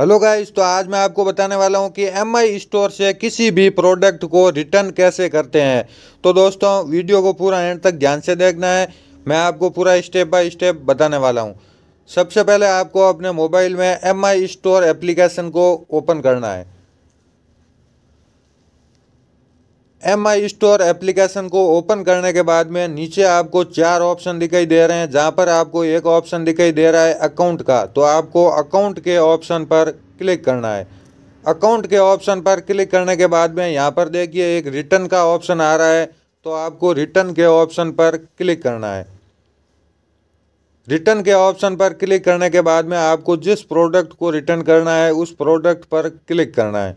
hello guys तो आज मैं आपको बताने वाला हूं कि एम आई स्टोर से किसी भी प्रोडक्ट को रिटर्न कैसे करते हैं तो दोस्तों वीडियो को पूरा एंड तक ध्यान से देखना है मैं आपको पूरा स्टेप बाय स्टेप बताने वाला हूं सबसे पहले आपको अपने मोबाइल में एम आई स्टोर एप्लीकेशन को ओपन करना है एम आई स्टोर एप्लीकेशन को ओपन करने के बाद में नीचे आपको चार ऑप्शन दिखाई दे रहे हैं जहां पर आपको एक ऑप्शन दिखाई दे रहा है अकाउंट का तो आपको अकाउंट के ऑप्शन पर क्लिक करना है अकाउंट के ऑप्शन पर क्लिक करने के बाद में यहाँ पर देखिए एक रिटर्न का ऑप्शन आ रहा है तो आपको रिटर्न के ऑप्शन पर क्लिक करना है रिटर्न के ऑप्शन पर क्लिक करने के बाद में आपको जिस प्रोडक्ट को रिटर्न करना है उस प्रोडक्ट पर क्लिक करना है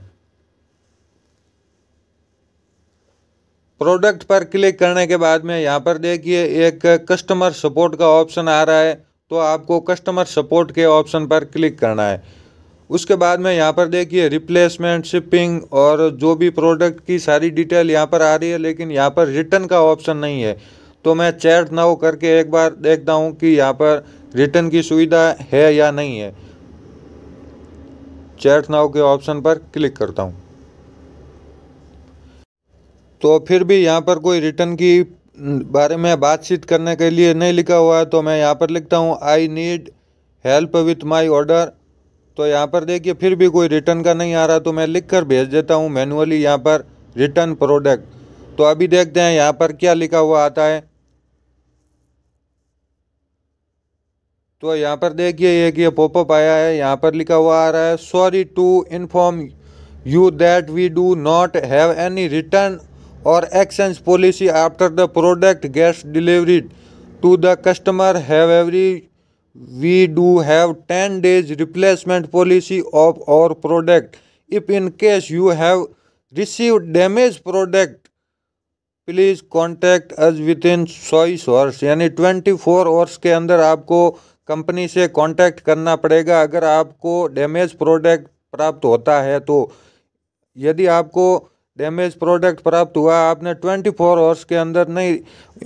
प्रोडक्ट पर क्लिक करने के बाद में यहाँ पर देखिए एक कस्टमर सपोर्ट का ऑप्शन आ रहा है तो आपको कस्टमर सपोर्ट के ऑप्शन पर क्लिक करना है उसके बाद में यहाँ पर देखिए रिप्लेसमेंट शिपिंग और जो भी प्रोडक्ट की सारी डिटेल यहाँ पर आ रही है लेकिन यहाँ पर रिटर्न का ऑप्शन नहीं है तो मैं चैट नाउ करके एक बार देखता हूँ कि यहाँ पर रिटर्न की सुविधा है या नहीं है चैट नाउ के ऑप्शन पर क्लिक करता हूँ तो फिर भी यहाँ पर कोई रिटर्न की बारे में बातचीत करने के लिए नहीं लिखा हुआ है तो मैं यहाँ पर लिखता हूँ I need help with my order तो यहाँ पर देखिए फिर भी कोई रिटर्न का नहीं आ रहा तो मैं लिख कर भेज देता हूँ मैनुअली यहाँ पर रिटर्न प्रोडक्ट तो अभी देखते हैं यहाँ पर क्या लिखा हुआ आता है तो यहाँ पर देखिए एक ये पॉपअप आया है यहाँ पर लिखा हुआ आ रहा है sorry to inform you that we do not have any return और exchange policy after the product gets delivered to the customer have every we do have ten days replacement policy of our product if in case you have receive damage product please contact us within चौबीस hours यानी twenty four hours के अंदर आपको company से contact करना पड़ेगा अगर आपको डैमेज प्रोडक्ट प्राप्त होता है तो यदि आपको डैमेज प्रोडक्ट प्राप्त हुआ आपने 24 फोर आवर्स के अंदर नहीं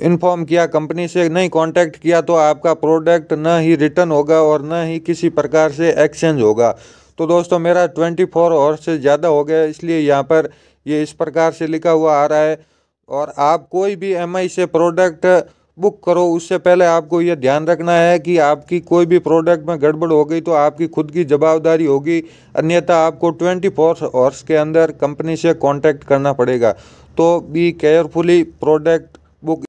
इन्फॉर्म किया कंपनी से नहीं कांटेक्ट किया तो आपका प्रोडक्ट ना ही रिटर्न होगा और न ही किसी प्रकार से एक्सचेंज होगा तो दोस्तों मेरा 24 फोर आवर्स से ज़्यादा हो गया इसलिए यहाँ पर ये इस प्रकार से लिखा हुआ आ रहा है और आप कोई भी एम से प्रोडक्ट बुक करो उससे पहले आपको ये ध्यान रखना है कि आपकी कोई भी प्रोडक्ट में गड़बड़ हो गई तो आपकी खुद की जवाबदारी होगी अन्यथा आपको ट्वेंटी फोर आवर्स के अंदर कंपनी से कांटेक्ट करना पड़ेगा तो बी केयरफुली प्रोडक्ट बुक